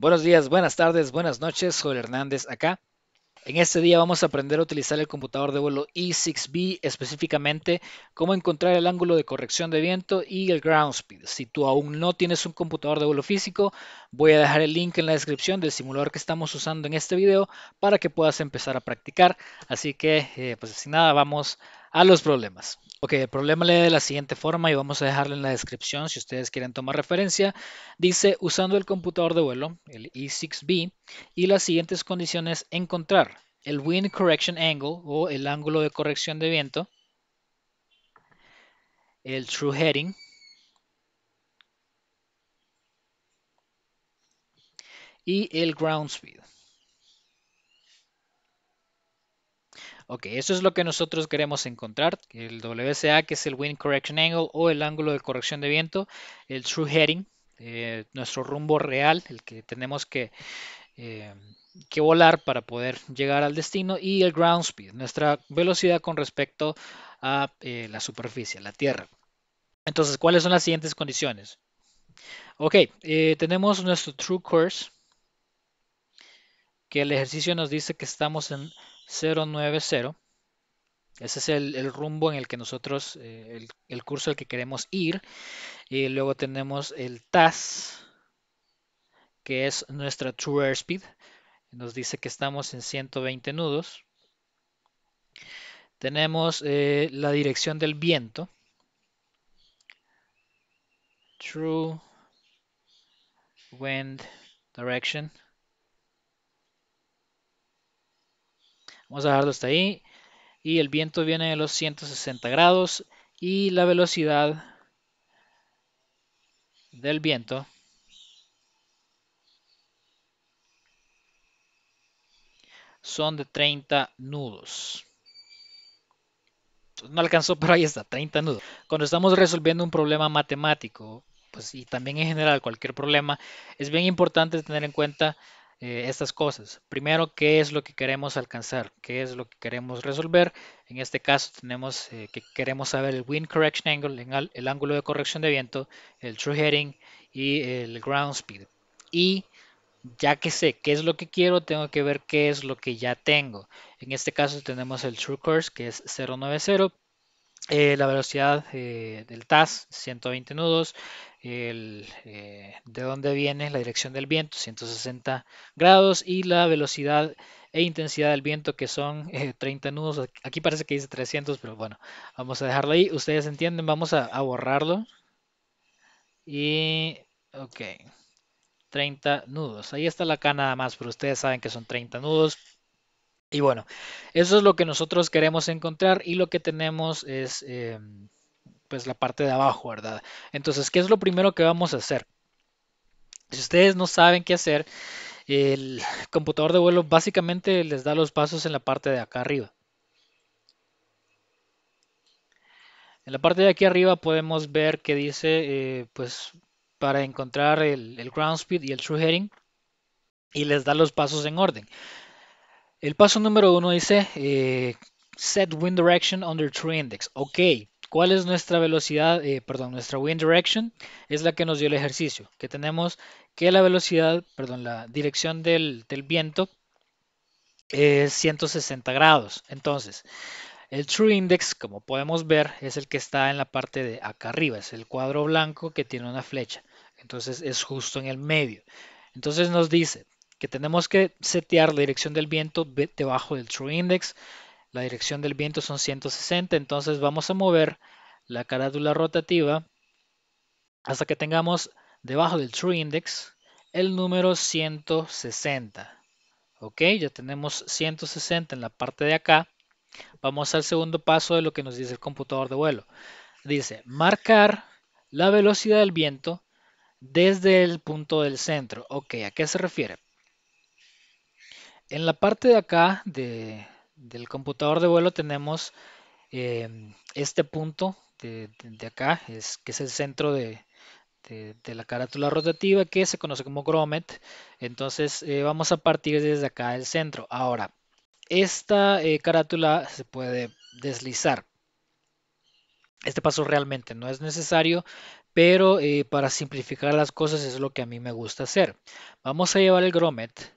Buenos días, buenas tardes, buenas noches. Joel Hernández acá. En este día vamos a aprender a utilizar el computador de vuelo E6B, específicamente cómo encontrar el ángulo de corrección de viento y el ground speed. Si tú aún no tienes un computador de vuelo físico, voy a dejar el link en la descripción del simulador que estamos usando en este video para que puedas empezar a practicar. Así que, eh, pues sin nada, vamos a los problemas. Ok, el problema lee de la siguiente forma y vamos a dejarlo en la descripción si ustedes quieren tomar referencia. Dice, usando el computador de vuelo, el E6B, y las siguientes condiciones encontrar el Wind Correction Angle o el ángulo de corrección de viento, el True Heading, y el Ground Speed. Ok, eso es lo que nosotros queremos encontrar, el WCA, que es el Wind Correction Angle o el ángulo de corrección de viento, el True Heading, eh, nuestro rumbo real, el que tenemos que, eh, que volar para poder llegar al destino, y el Ground Speed, nuestra velocidad con respecto a eh, la superficie, la Tierra. Entonces, ¿cuáles son las siguientes condiciones? Ok, tenemos nuestro True Course, que el ejercicio nos dice que estamos en 090. Ese es el, rumbo en el que nosotros, eh, el, curso al que queremos ir. Y luego tenemos el TAS, que es nuestra True Airspeed. Nos dice que estamos en 120 nudos. Tenemos eh, la dirección del viento. True Wind Direction. Vamos a dejarlo hasta ahí. Y el viento viene de los 160 grados y la velocidad del viento son de 30 nudos. No alcanzó, pero ahí está, 30 nudos. Cuando estamos resolviendo un problema matemático, pues, y también en general cualquier problema, es bien importante tener en cuenta eh, estas cosas. Primero, ¿qué es lo que queremos alcanzar? ¿Qué es lo que queremos resolver? En este caso tenemos eh, que queremos saber el wind correction angle, el, el ángulo de corrección de viento, el true heading y el ground speed. Y ya que sé qué es lo que quiero, tengo que ver qué es lo que ya tengo. En este caso tenemos el true course que es 090 eh, la velocidad eh, del TAS, 120 nudos. El, eh, de dónde viene la dirección del viento, 160 grados. Y la velocidad e intensidad del viento, que son 30 nudos. Aquí parece que dice 300, pero bueno, vamos a dejarlo ahí. Ustedes entienden, vamos a, borrarlo. Y, ok, 30 nudos. Ahí está la K nada más, pero ustedes saben que son 30 nudos. Y bueno, eso es lo que nosotros queremos encontrar y lo que tenemos es em, pues la parte de abajo, ¿verdad? Entonces, ¿qué es lo primero que vamos a hacer? Si ustedes no saben qué hacer, el computador de vuelo básicamente les da los pasos en la parte de acá arriba. En la parte de aquí arriba podemos ver que dice, eh, pues, para encontrar el, el ground speed y el true heading. Y les da los pasos en orden. El paso número uno dice eh, set wind direction under true index. Ok, ¿cuál es nuestra velocidad? Eh, perdón, nuestra wind direction es la que nos dio el ejercicio. Que tenemos que la velocidad, perdón, la dirección del, del viento es 160 grados. Entonces, el true index, como podemos ver, es el que está en la parte de acá arriba. Es el cuadro blanco que tiene una flecha. Entonces es justo en el medio. Entonces nos dice que tenemos que setear la dirección del viento debajo del true index. La dirección del viento son 160, entonces vamos a mover la carátula rotativa hasta que tengamos debajo del true index el número 160. Ok, ya tenemos 160 en la parte de acá. Vamos al segundo paso de lo que nos dice el computador de vuelo. Dice, marcar la velocidad del viento desde el punto del centro. Ok, ¿a qué se refiere? En la parte de acá del computador de vuelo tenemos em, este punto de, acá, es, que es el centro de, la carátula rotativa que se conoce como grommet. Entonces eh, vamos a partir desde acá del centro. Ahora, esta eh, carátula se puede deslizar. Este paso realmente no es necesario, pero eh, para simplificar las cosas es lo que a mí me gusta hacer. Vamos a llevar el grommet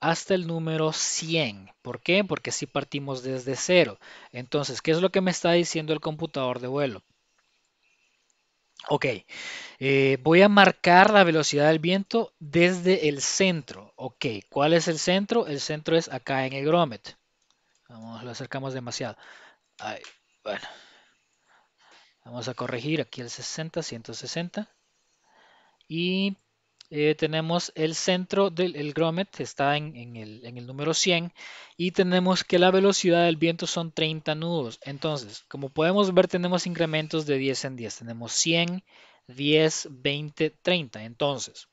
hasta el número 100. ¿Por qué? Porque si partimos desde cero. Entonces, ¿qué es lo que me está diciendo el computador de vuelo? Ok, eh, voy a marcar la velocidad del viento desde el centro. Ok, ¿cuál es el centro? El centro es acá en el grommet. Vamos, lo acercamos demasiado. Ahí, bueno. Vamos a corregir aquí el 60, 160. Y eh, tenemos el centro del el grommet, está en, el, en, el, número 100, y tenemos que la velocidad del viento son 30 nudos. Entonces, como podemos ver, tenemos incrementos de 10 en 10. Tenemos 100, 10, 20, 30. Entonces,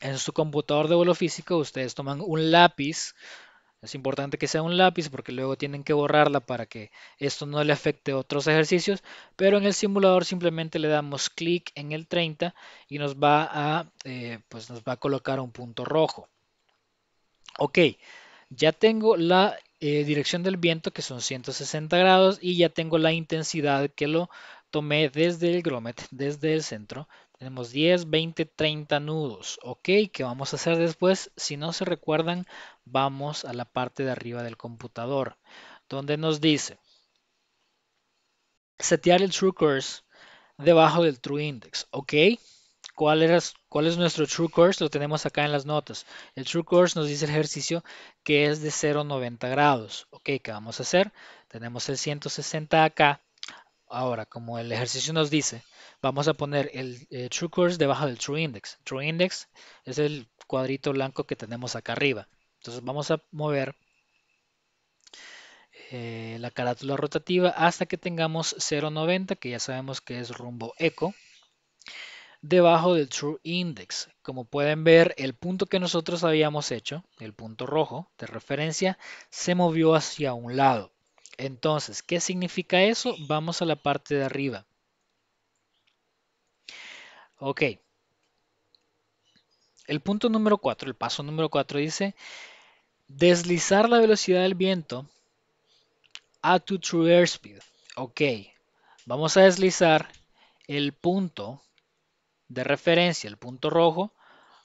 en su computador de vuelo físico, ustedes toman un lápiz, es importante que sea un lápiz porque luego tienen que borrarla para que esto no le afecte a otros ejercicios. Pero en el simulador simplemente le damos clic en el 30 y nos va a, eh, pues nos va a colocar un punto rojo. Ok, ya tengo la eh, dirección del viento que son 160 grados y ya tengo la intensidad que lo tomé desde el gromet, desde el centro tenemos 10, 20, 30 nudos. Ok, ¿qué vamos a hacer después? Si no se recuerdan, vamos a la parte de arriba del computador, donde nos dice setear el true Course debajo del true index. Ok, ¿Cuál, ¿cuál es nuestro true Course? Lo tenemos acá en las notas. El true Course nos dice el ejercicio que es de 0,90 grados. Ok, ¿qué vamos a hacer? Tenemos el 160 acá Ahora, como el ejercicio nos dice, vamos a poner el eh, true course debajo del true index. True index es el cuadrito blanco que tenemos acá arriba. Entonces vamos a mover eh, la carátula rotativa hasta que tengamos 0.90, que ya sabemos que es rumbo eco, debajo del true index. Como pueden ver, el punto que nosotros habíamos hecho, el punto rojo de referencia, se movió hacia un lado. Entonces, ¿qué significa eso? Vamos a la parte de arriba. Ok. El punto número 4, el paso número 4 dice, deslizar la velocidad del viento a tu true airspeed. Ok, vamos a deslizar el punto de referencia, el punto rojo,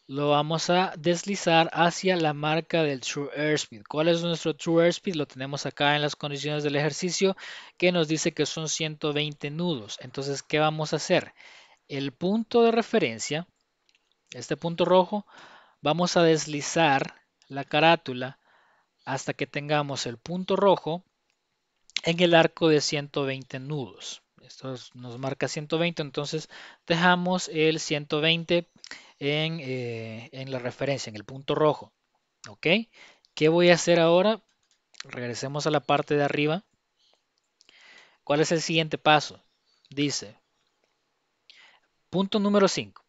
lo vamos a deslizar hacia la marca del True Airspeed. ¿Cuál es nuestro True Airspeed? Lo tenemos acá en las condiciones del ejercicio que nos dice que son 120 nudos. Entonces, ¿qué vamos a hacer? El punto de referencia, este punto rojo, vamos a deslizar la carátula hasta que tengamos el punto rojo en el arco de 120 nudos. Esto nos marca 120, entonces dejamos el 120 en, eh, en la referencia, en el punto rojo. ¿Ok? ¿Qué voy a hacer ahora? Regresemos a la parte de arriba. ¿Cuál es el siguiente paso? Dice, punto número 5.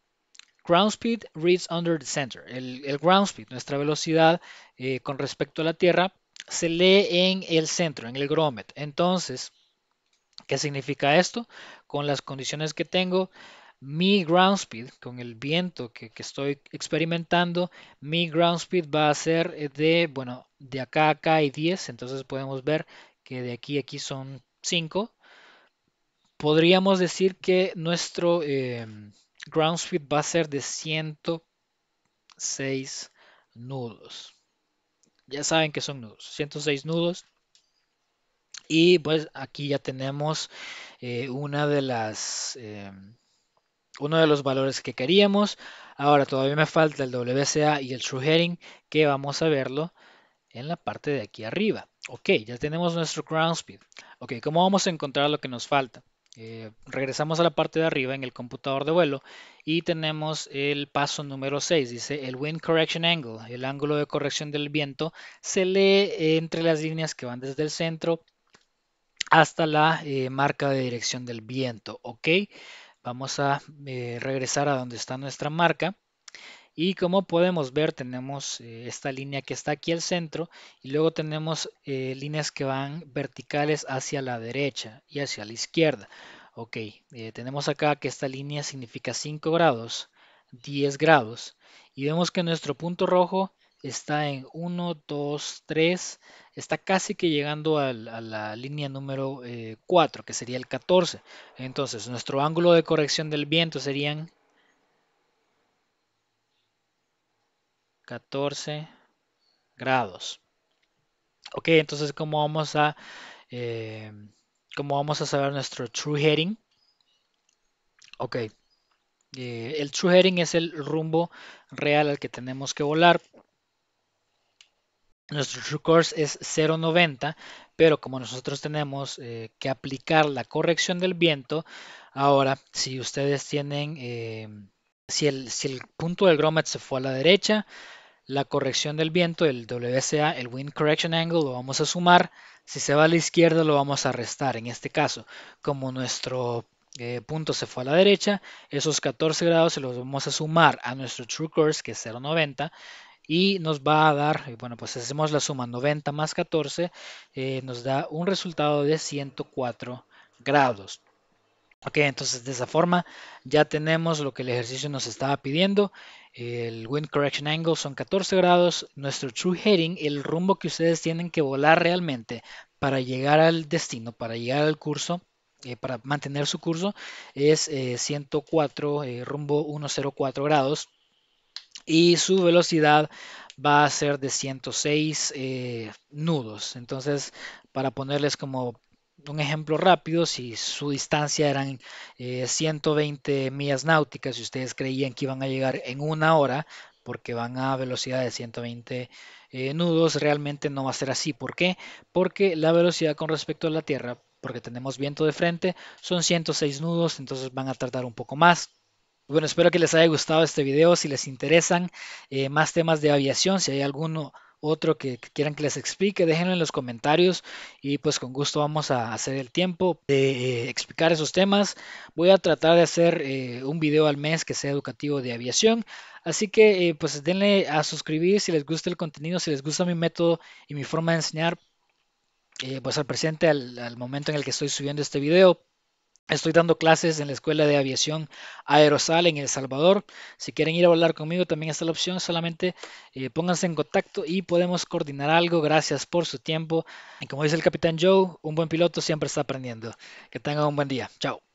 Ground speed reads under the center. El, ground speed, nuestra velocidad eh, con respecto a la Tierra, se lee en el centro, en el grommet. Entonces, ¿Qué significa esto? Con las condiciones que tengo, mi ground speed, con el viento que, estoy experimentando, mi ground speed va a ser eh, de, bueno, de acá a acá hay 10, entonces podemos ver que de aquí a aquí son 5. Podríamos decir que nuestro em, ground speed va a ser de 106 nudos. Ya saben que son nudos, 106 nudos. Y pues aquí ya tenemos eh, una de las, em, uno de los valores que queríamos. Ahora todavía me falta el WCA y el True Heading que vamos a verlo en la parte de aquí arriba. Ok, ya tenemos nuestro ground speed. Ok, ¿cómo vamos a encontrar lo que nos falta? Eh, regresamos a la parte de arriba en el computador de vuelo y tenemos el paso número 6, dice el wind correction angle, el ángulo de corrección del viento, se lee entre las líneas que van desde el centro hasta la eh, marca de dirección del viento. Ok, vamos a eh, regresar a donde está nuestra marca. Y como podemos ver, tenemos eh, esta línea que está aquí al centro y luego tenemos líneas que van verticales hacia la derecha y hacia la izquierda. Ok, tenemos acá que esta línea significa 5 grados, 10 grados y vemos que nuestro punto rojo está en 1, 2, 3, está casi que llegando a, la, línea número 4, eh, que sería el 14. Entonces, nuestro ángulo de corrección del viento serían 14 grados. Ok, entonces, ¿cómo vamos a, eh, vamos a saber nuestro true heading? Ok. Eh, el true heading es el rumbo real al que tenemos que volar. Nuestro true course es 0.90, pero como nosotros tenemos eh, que aplicar la corrección del viento, ahora si ustedes tienen, eh, si, el, si el punto del grommet se fue a la derecha, la corrección del viento, el WSA, el Wind Correction Angle, lo vamos a sumar. Si se va a la izquierda, lo vamos a restar. En este caso, como nuestro eh, punto se fue a la derecha, esos 14 grados se los vamos a sumar a nuestro True Course, que es 0.90 y nos va a dar, eh, bueno, pues hacemos la suma 90 más 14, eh, nos da un resultado de 104 grados. Ok, entonces de esa forma ya tenemos lo que el ejercicio nos estaba pidiendo. El wind correction angle son 14 grados. Nuestro true heading, el rumbo que ustedes tienen que volar realmente para llegar al destino, para llegar al curso, eh, para mantener su curso, es 104, rumbo 104 grados y su velocidad va a ser de 106 eh, nudos. Entonces, para ponerles como un ejemplo rápido, si su distancia eran 120 eh, millas náuticas, y ustedes creían que iban a llegar en una hora, porque van a velocidad de 120 eh, nudos, realmente no va a ser así. ¿Por qué? Porque la velocidad con respecto a la Tierra, porque tenemos viento de frente, son 106 nudos, entonces van a tardar un poco más. Pues bueno, espero que les haya gustado este video. Si les interesan eh, más temas de aviación, si hay alguno otro que quieran que les explique, déjenlo en los comentarios y pues con gusto vamos a hacer el tiempo de eh, explicar esos temas. Voy a tratar de hacer eh, un video al mes que sea educativo de aviación. Así que pues denle a suscribir si les gusta el contenido, si les gusta mi método y mi forma de enseñar, pues al presente, al, al momento en el que estoy subiendo este video. Estoy dando clases en la Escuela de Aviación Aerosal en El Salvador. Si quieren ir a volar conmigo, también está la opción. Solamente eh, pónganse en contacto y podemos coordinar algo. Gracias por su tiempo. Y como dice el capitán Joe, un buen piloto siempre está aprendiendo. Que tengan un buen día. Chao.